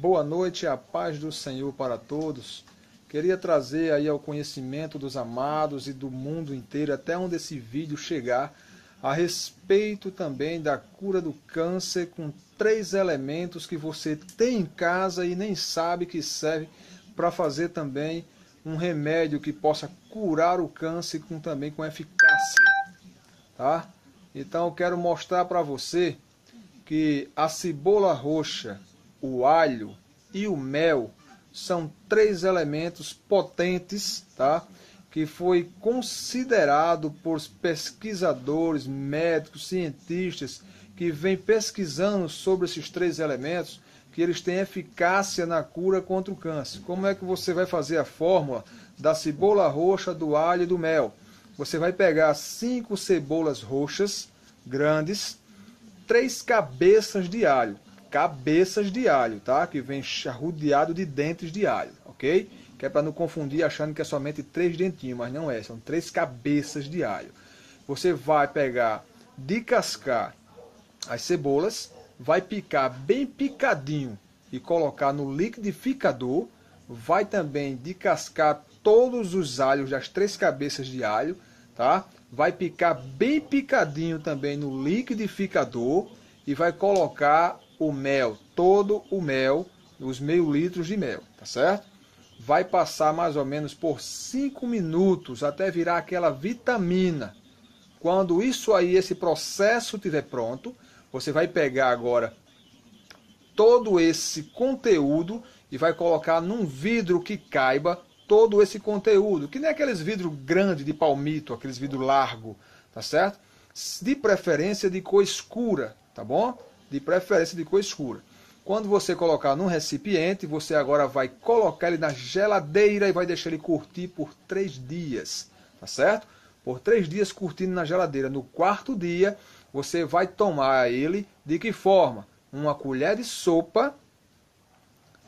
Boa noite, a paz do Senhor para todos. Queria trazer aí ao conhecimento dos amados e do mundo inteiro, até onde esse vídeo chegar, a respeito também da cura do câncer com três elementos que você tem em casa e nem sabe que serve para fazer também um remédio que possa curar o câncer com, também com eficácia, tá? Então eu quero mostrar para você que a cebola roxa o alho e o mel são três elementos potentes, tá? que foi considerado por pesquisadores, médicos, cientistas que vêm pesquisando sobre esses três elementos que eles têm eficácia na cura contra o câncer. Como é que você vai fazer a fórmula da cebola roxa, do alho e do mel? Você vai pegar cinco cebolas roxas grandes, três cabeças de alho cabeças de alho, tá? Que vem charrudeado de dentes de alho, ok? Que é para não confundir achando que é somente três dentinhos, mas não é, são três cabeças de alho. Você vai pegar, descascar as cebolas, vai picar bem picadinho e colocar no liquidificador. Vai também descascar todos os alhos das três cabeças de alho, tá? Vai picar bem picadinho também no liquidificador e vai colocar o mel, todo o mel, os meio litros de mel, tá certo? Vai passar mais ou menos por 5 minutos até virar aquela vitamina. Quando isso aí, esse processo estiver pronto, você vai pegar agora todo esse conteúdo e vai colocar num vidro que caiba todo esse conteúdo, que nem aqueles vidros grandes de palmito, aqueles vidros largo, tá certo? De preferência de cor escura, tá bom? de preferência de cor escura. Quando você colocar num recipiente, você agora vai colocar ele na geladeira e vai deixar ele curtir por três dias, tá certo? Por três dias curtindo na geladeira. No quarto dia, você vai tomar ele de que forma? Uma colher de sopa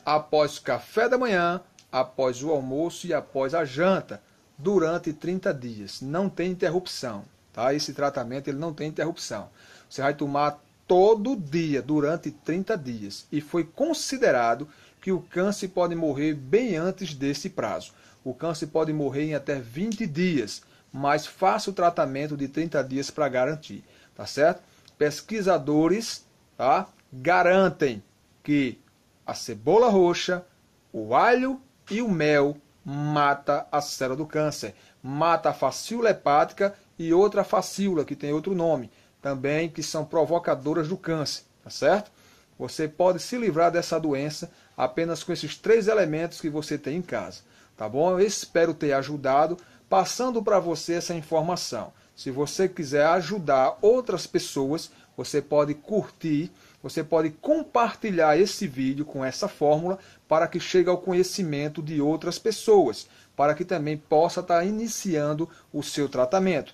após o café da manhã, após o almoço e após a janta, durante 30 dias. Não tem interrupção, tá? Esse tratamento ele não tem interrupção. Você vai tomar todo dia durante 30 dias e foi considerado que o câncer pode morrer bem antes desse prazo. O câncer pode morrer em até 20 dias, mas faça o tratamento de 30 dias para garantir, tá certo? Pesquisadores, tá? Garantem que a cebola roxa, o alho e o mel mata a célula do câncer, mata a facíola hepática e outra facíola que tem outro nome, também que são provocadoras do câncer, tá certo? Você pode se livrar dessa doença apenas com esses três elementos que você tem em casa, tá bom? Eu espero ter ajudado passando para você essa informação. Se você quiser ajudar outras pessoas, você pode curtir, você pode compartilhar esse vídeo com essa fórmula para que chegue ao conhecimento de outras pessoas, para que também possa estar tá iniciando o seu tratamento.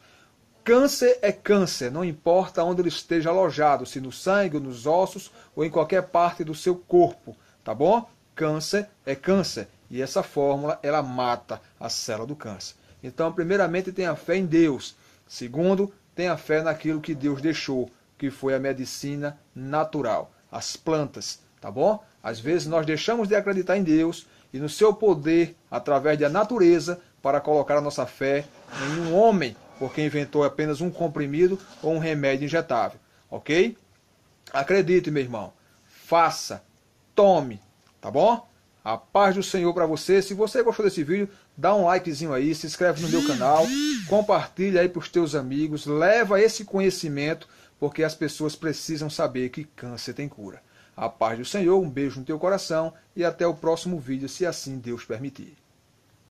Câncer é câncer, não importa onde ele esteja alojado, se no sangue, ou nos ossos ou em qualquer parte do seu corpo, tá bom? Câncer é câncer e essa fórmula ela mata a célula do câncer. Então, primeiramente, tenha fé em Deus. Segundo, tenha fé naquilo que Deus deixou, que foi a medicina natural, as plantas, tá bom? Às vezes nós deixamos de acreditar em Deus e no seu poder através da natureza para colocar a nossa fé em um homem porque inventou apenas um comprimido ou um remédio injetável, ok? Acredite, meu irmão. Faça. Tome. Tá bom? A paz do Senhor para você. Se você gostou desse vídeo, dá um likezinho aí, se inscreve no meu canal, compartilha aí para os teus amigos, leva esse conhecimento, porque as pessoas precisam saber que câncer tem cura. A paz do Senhor, um beijo no teu coração e até o próximo vídeo, se assim Deus permitir.